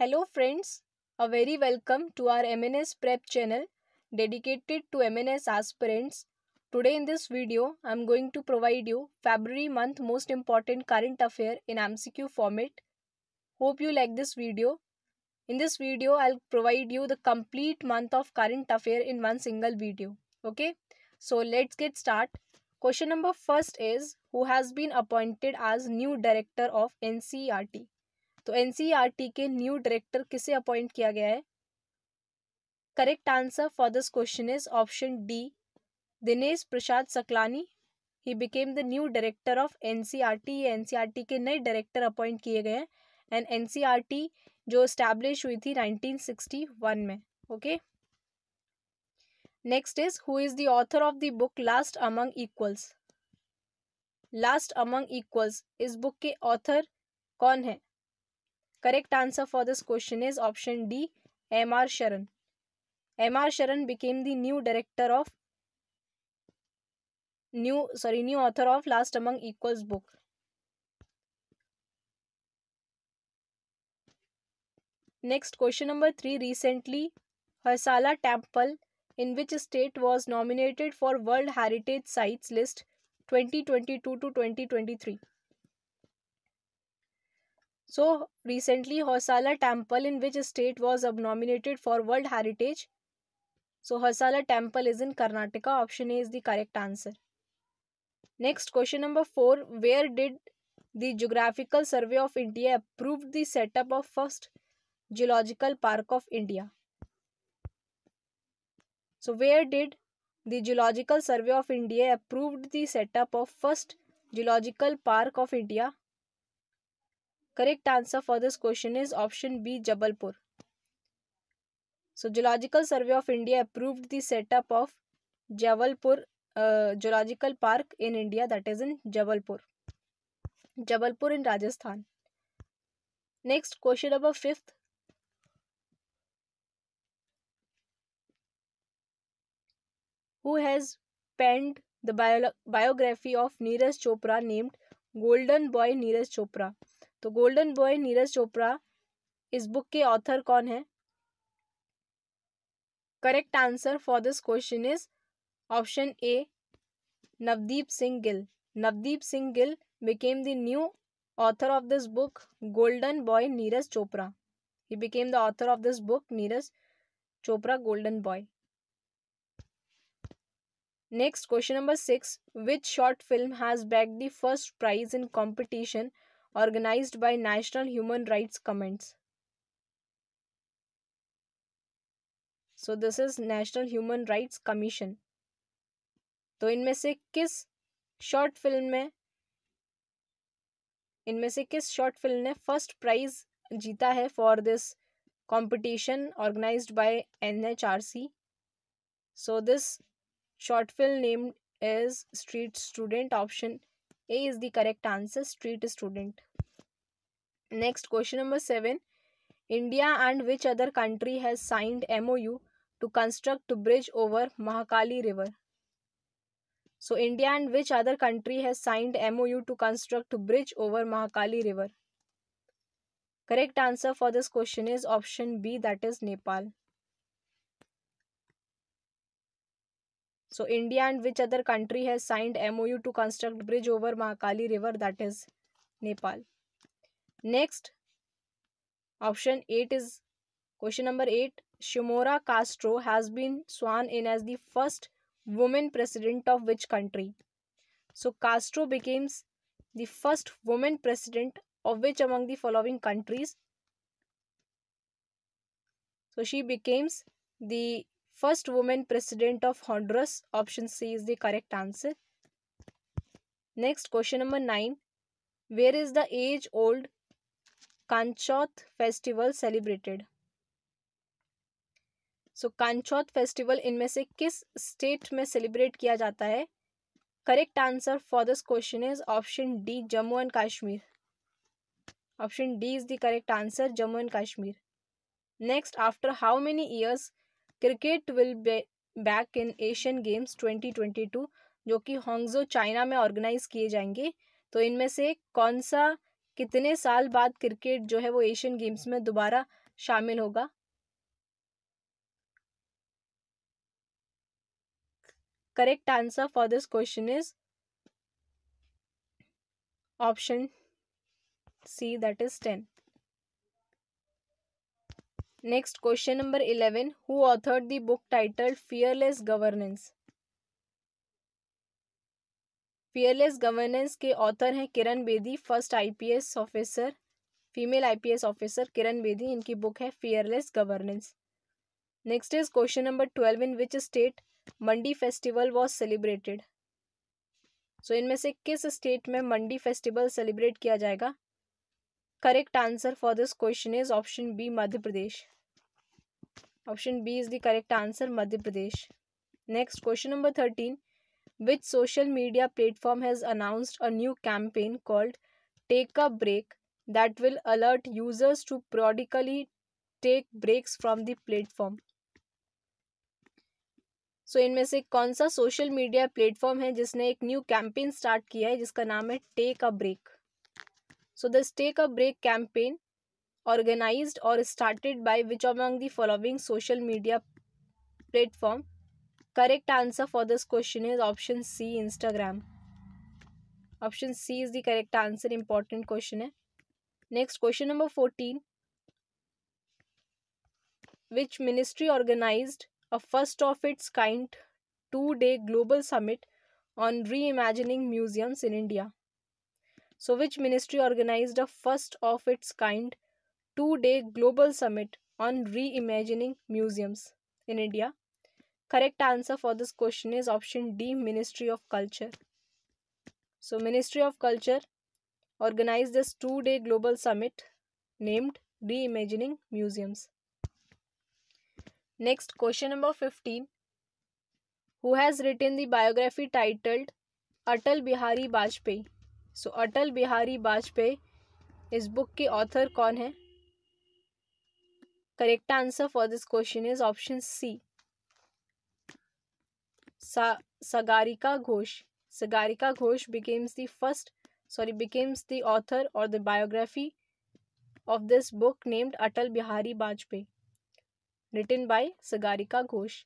Hello friends, a very welcome to our MNS prep channel dedicated to MNS aspirants. Today in this video, I am going to provide you February month most important current affair in MCQ format. Hope you like this video. In this video, I'll provide you the complete month of current affair in one single video. Okay, so let's get start. Question number first is who has been appointed as new director of NCERT? तो NCERT e के new director किसे appoint किया गया है correct answer for this question is option D Dinesh Prasad Saklani he became the new director of NCERT NCERT के नए director appoint किए गए हैं एंड एनसीईआरटी e जो स्टैब्लिश हुई थी 1961 में okay next is who is the author of the book last among equals last among equals इस बुक के ऑथर कौन है Correct answer for this question is option D, M.R. Sharan. M.R. Sharan became the new director of new sorry new author of last among equals book next question number 3 recently harsala temple in which state was nominated for world heritage sites list 2022 to 2023 so recently Hosala temple in which state was nominated for World Heritage? So Hosala temple is in Karnataka. Option A is the correct answer. Next question number 4. Where did the Geographical Survey of India approved the setup of first geological park of India? So where did the Geological Survey of India approved the setup of first geological park of India? Correct answer for this question is option B Jabalpur so geological survey of India approved the setup of Jabalpur geological park in India that is in Jabalpur Jabalpur in Rajasthan next question number fifth who has penned the biography of Neeraj Chopra named golden boy Neeraj Chopra तो golden boy Neeraj Chopra इस book के author कौन है correct answer for this question is option A Navdeep Singh Gill Navdeep Singh Gill became the new author of this book golden boy Neeraj Chopra he became the author of this book Neeraj Chopra golden boy next question number six which short film has back the first prize in competition organized by National Human Rights Comments. So this is National Human Rights Commission. तो in से किस short film में इनमें से किस short film ने first prize जीता है for competition organized by NHRC. So this short film named is Street Student option a is the correct answer. Street student. Next question number 7. India and which other country has signed MOU to construct bridge over Mahakali river? So India and which other country has signed MOU to construct bridge over Mahakali river? Correct answer for this question is option B that is Nepal. So India and which other country has signed MOU to construct bridge over Mahakali river that is Nepal. Next option 8 is question number 8 Shimora Castro has been sworn in as the first woman president of which country. So Castro becomes the first woman president of which among the following countries. So she becomes the first women president of Honduras option C is the correct answer next question number nine where is the age old Kanchoth festival celebrated so Kanchoth festival इनमें से किस state में celebrate किया जाता है correct answer for this question is option D Jammu and Kashmir option D is the correct answer Jammu and Kashmir next after how many years cricket will back in Asian games 2022 जो कि होंगजो China में ऑर्गेनाइज किए जाएंगे तो इनमें से कौन सा कितने साल बाद क्रिकेट जो है वो एशियन गेम्स में दोबारा शामिल होगा correct answer for this question is option C that is ten next question number eleven who authored the book titled fearless governance fearless governance के ऑथर हैं Kiran Bedi first IPS officer female IPS officer Kiran Bedi इनकी book है fearless governance next is question number twelve in which state Mandi festival was celebrated so इनमें से किस state में मंडी festival celebrate किया जाएगा correct answer for this question is option B Madhya Pradesh option B is the correct answer Madhya Pradesh next question number thirteen which social media platform has announced a new campaign called take a break that will alert users to periodically take breaks from the platform so इनमें से कौन सा social media platform है जिसने एक new campaign start किया है जिसका नाम है take a break So this take a break campaign organized or started by which among the following social media platform? Correct answer for this question is option C Instagram. Option C is the correct answer. Important question. Hai. Next question number 14. Which ministry organized a first of its kind two day global summit on reimagining museums in India? So, which ministry organized a first of its kind two day global summit on reimagining museums in India? Correct answer for this question is option D Ministry of Culture. So, Ministry of Culture organized this two day global summit named Reimagining Museums. Next, question number 15. Who has written the biography titled Atal Bihari Vajpayee? So Atal Bihari Vajpayee इस book के author कौन है correct answer for this question is option C Sagarika Ghosh Sagarika Ghosh becomes the first sorry becomes the author और the biography of this book named Atal Bihari Vajpayee written by Sagarika Ghosh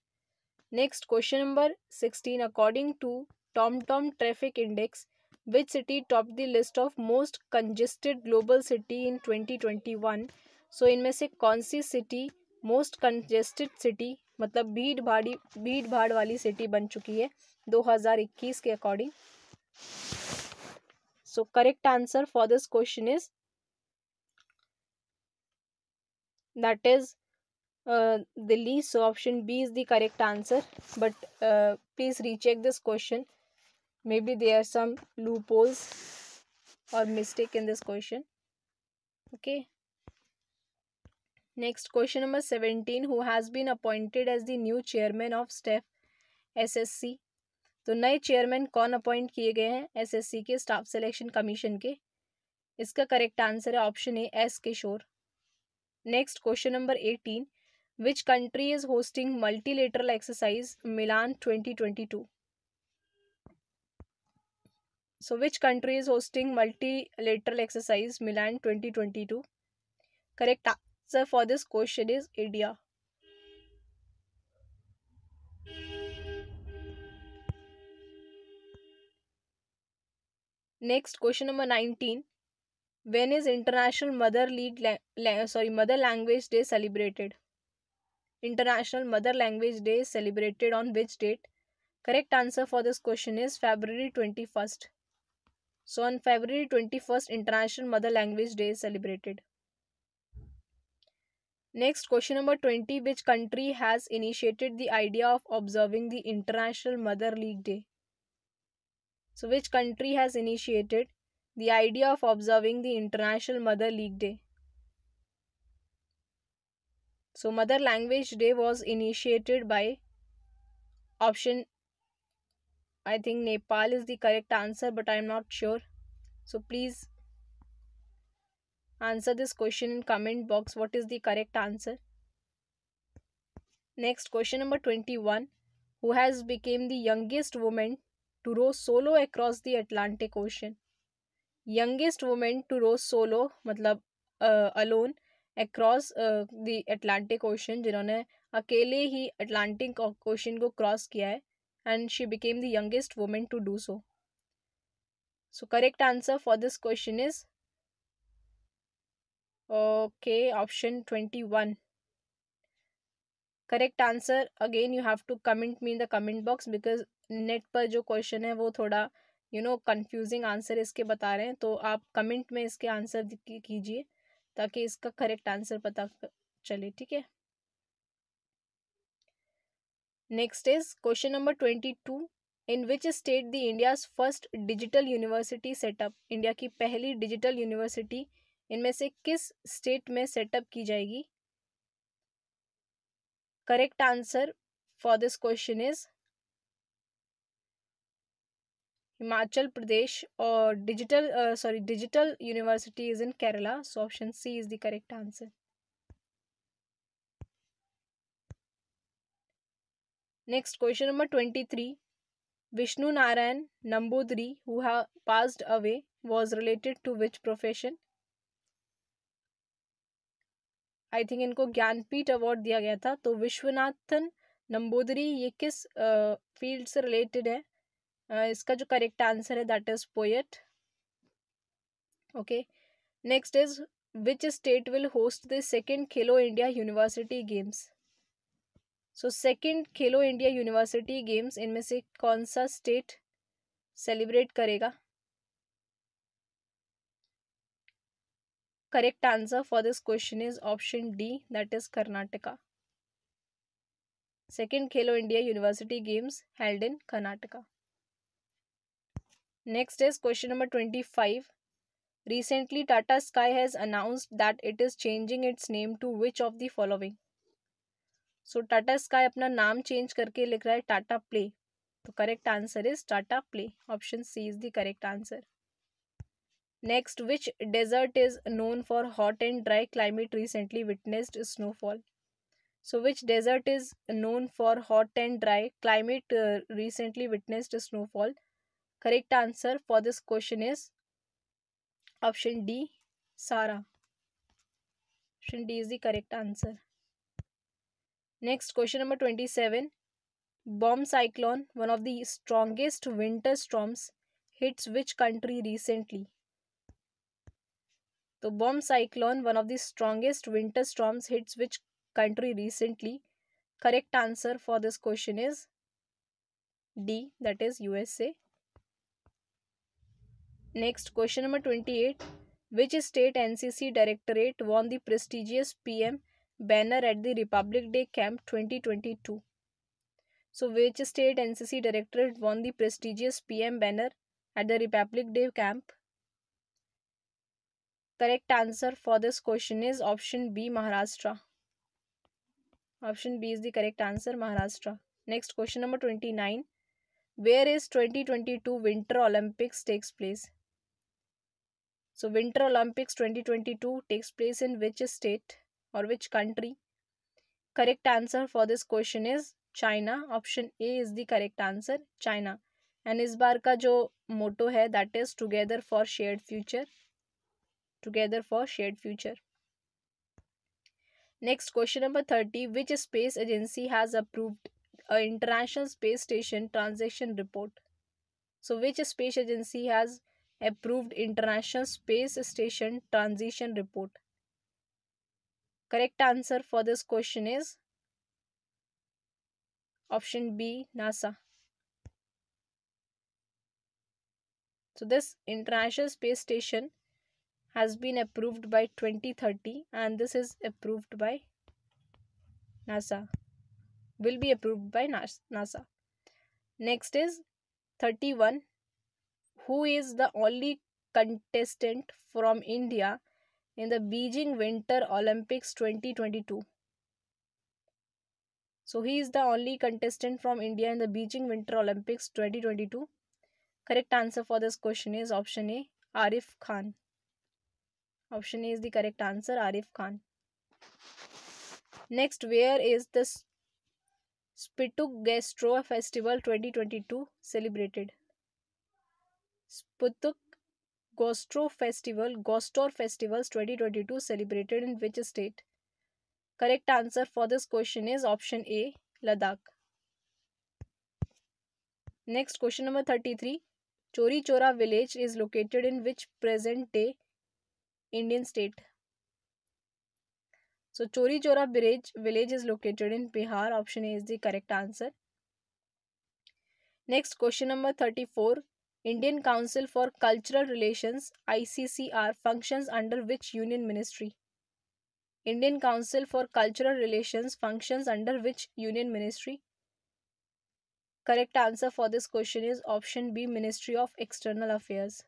next question number sixteen according to Tom Tom traffic index Which city topped the list of most congested global city in 2021? So so, इनमें से कौन सी city most congested city मतलब भीड़ भाड़ी भीड़ भाड़ वाली सिटी बन चुकी है 2021 के according so correct answer for this question is that is Delhi so option B is the correct answer but please recheck this question maybe there are some loopholes or mistake in this question okay next question number 17 who has been appointed as the new chairman of staff C तो नए chairman कौन appoint किए गए हैं SSC के staff selection commission के इसका correct answer है option A S Kishore next question number eighteen which country is hosting multilateral exercise Milan twenty twenty two So, which country is hosting multilateral exercise Milan 2022? Correct answer for this question is India. Next question number 19. When is International Mother League La La sorry Mother Language Day celebrated? International Mother Language Day is celebrated on which date? Correct answer for this question is February 21st. So on February 21st, International Mother Language Day is celebrated. Next, question number 20 Which country has initiated the idea of observing the International Mother League Day? So, which country has initiated the idea of observing the International Mother League Day? So, Mother Language Day was initiated by option I think Nepal is the correct answer, but I'm not sure. So please answer this question in comment box. What is the correct answer? Next question number twenty one. Who has became the youngest woman to row solo across the Atlantic Ocean? Youngest woman to row solo मतलब uh, alone across uh, the Atlantic Ocean जिन्होंने अकेले ही Atlantic Ocean को cross किया है and she became the women to do so so correct answer for this question is okay option twenty one correct answer again you have to comment me in the comment box because net पर जो question है वो थोड़ा you know confusing answer इसके बता रहे हैं तो आप कमेंट में इसके आंसर कीजिए ताकि इसका करेक्ट आंसर पता चले ठीक है next is question number twenty two in which state the India's first digital university setup India की पहली डिजिटल यूनिवर्सिटी इनमें से किस स्टेट में सेटअप की जाएगी correct answer for this question is Himachal Pradesh और digital sorry digital university is in Kerala so option C is the correct answer Next, question number 23. Vishnu Narayan Nambudri, who ha- passed away was related to which profession I think इनको Jnanpith award दिया गया था तो विश्वनाथन नंबोदरी ये किस field uh, से related है uh, इसका जो करेक्ट आंसर है that is poet okay next is which state will host the second Khelo India university games So, second खेलो India University Games, in से कौन सा स्टेट करेगा correct answer for this question is option d that is karnataka second khelo india university games held in karnataka next is question number 25 recently tata sky has announced that it is changing its name to which of the following so Tata Sky अपना नाम change करके लिख रहा है Tata Play तो correct answer is Tata Play option C is the correct answer next which desert is known for hot and dry climate recently witnessed snowfall so which desert is known for hot and dry climate recently witnessed snowfall correct answer for this question is option D Sahara option D is the correct answer Next question number 27. Bomb cyclone, one of the strongest winter storms, hits which country recently? So, bomb cyclone, one of the strongest winter storms, hits which country recently? Correct answer for this question is D, that is USA. Next question number 28. Which state NCC directorate won the prestigious PM banner at the Republic Day Camp 2022. So, which state NCC Directorate won the prestigious PM banner at the Republic Day Camp? Correct answer for this question is option B Maharashtra. Option B is the correct answer Maharashtra. Next question number 29. Where is 2022 Winter Olympics takes place? So Winter Olympics 2022 takes place in which state? or which country correct answer for this question is china option a is the correct answer china and is bar ka jo motto hai that is together for shared future together for shared future next question number 30 which space agency has approved a international space station transition report so which space agency has approved international space station transition report Correct answer for this question is option B NASA. So this International Space Station has been approved by 2030 and this is approved by NASA. Will be approved by NASA. Next is 31. Who is the only contestant from India in the Beijing Winter Olympics 2022. So he is the only contestant from India in the Beijing Winter Olympics 2022. Correct answer for this question is option A Arif Khan. Option A is the correct answer Arif Khan. Next, where is the Spitug Gastro Festival 2022 celebrated? Sputuk Gostro Festival, Gostor Festivals 2022 celebrated in which state? Correct answer for this question is option A, Ladakh. Next question number 33. Chori Chora village is located in which present day Indian state? So Chori Chora village, village is located in Bihar. Option A is the correct answer. Next question number 34. Indian Council for Cultural Relations ICCR functions under which union ministry? Indian Council for Cultural Relations functions under which union ministry? Correct answer for this question is option B Ministry of External Affairs.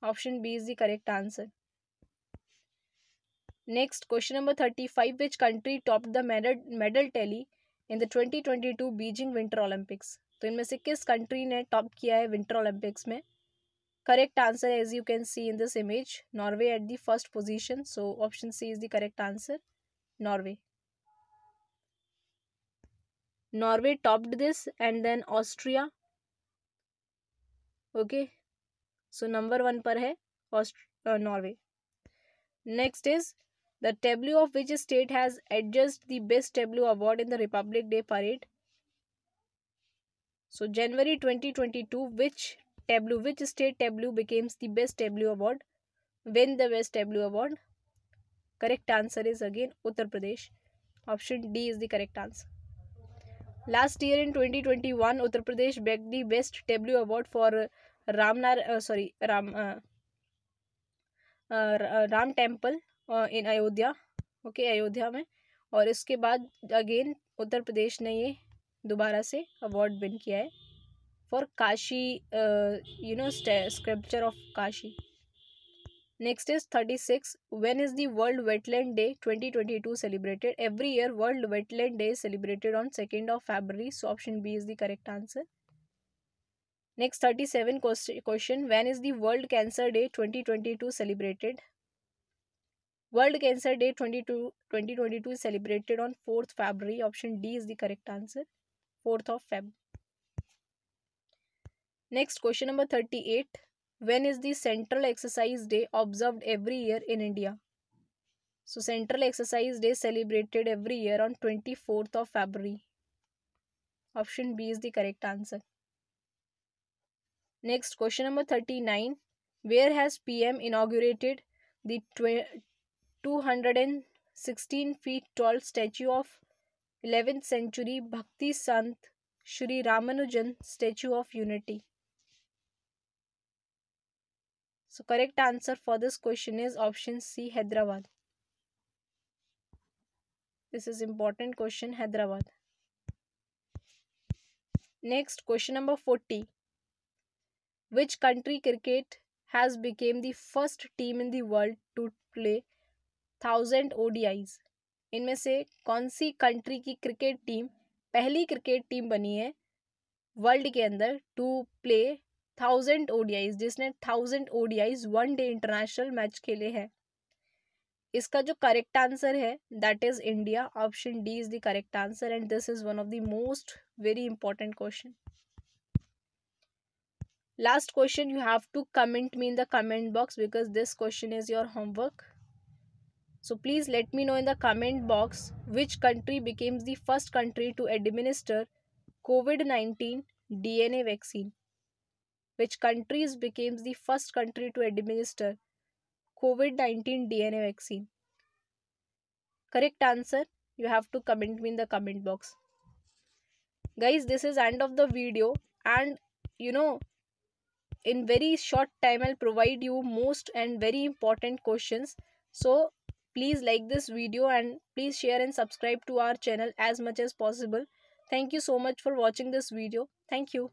Option B is the correct answer. Next, question number 35 Which country topped the medal, medal tally in the 2022 Beijing Winter Olympics? तो इनमें से किस country ने top किया है winter Olympics में correct answer as you can see in this image Norway at the first position so option C is the correct answer Norway Norway topped this and then Austria okay so number one पर है Norway next is the tableau of which state has adjust the best tableau award in the Republic Day parade so january 2022 which tableau which state tableau becomes the best tableau award win the best tableau award correct answer is again uttar pradesh option d is the correct answer last year in 2021 uttar pradesh bagged the best tableau award for ramnar uh, sorry ram uh, uh, ram temple uh, in ayodhya okay okay, Ayodhya में और इसके बाद again उत्तर प्रदेश ने ये दोबारा से award win किया है for Kashi you know scripture of Kashi next is thirty six when is the world wetland day twenty twenty two celebrated every year world wetland day celebrated on second of February so option B is the correct answer next thirty seven question when is the world cancer day twenty twenty two celebrated world cancer day twenty two twenty twenty two celebrated on fourth February option D is the correct answer 4th of Feb. Next question number 38. When is the Central Exercise Day observed every year in India? So Central Exercise Day celebrated every year on 24th of February. Option B is the correct answer. Next question number 39. Where has PM inaugurated the 216 feet tall statue of 11th century Bhakti Sant Shri Ramanujan Statue of Unity. So correct answer for this question is option C Hyderabad. This is important question Hyderabad. Next question number 40. Which country cricket has become the first team in the world to play 1000 ODIs? इनमें से कौन सी country की cricket team पहली cricket team बनी है world के अंदर टू प्ले थाउजेंड ओडीआईज जिसने thousand ODIs one day international match खेले हैं इसका जो करेक्ट आंसर है that is India option D is the correct answer and this is one of the most very important question last question you have to comment me in the comment box because this question is your homework So please let me know in the comment box which country became the first country to administer COVID-19 DNA vaccine. Which countries became the first country to administer COVID-19 DNA vaccine? Correct answer, you have to comment me in the comment box. Guys, this is end of the video and you know in very short time i'll provide you most and very important questions so Please like this video and please share and subscribe to our channel as much as possible. Thank you so much for watching this video. Thank you.